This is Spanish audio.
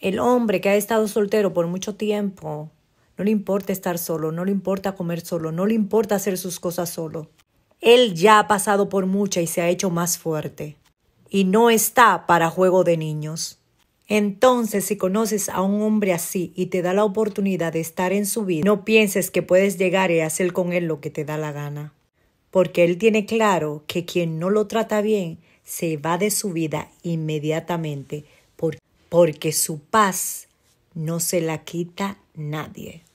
El hombre que ha estado soltero por mucho tiempo, no le importa estar solo, no le importa comer solo, no le importa hacer sus cosas solo. Él ya ha pasado por mucha y se ha hecho más fuerte. Y no está para juego de niños. Entonces, si conoces a un hombre así y te da la oportunidad de estar en su vida, no pienses que puedes llegar y hacer con él lo que te da la gana. Porque él tiene claro que quien no lo trata bien se va de su vida inmediatamente porque su paz no se la quita nadie.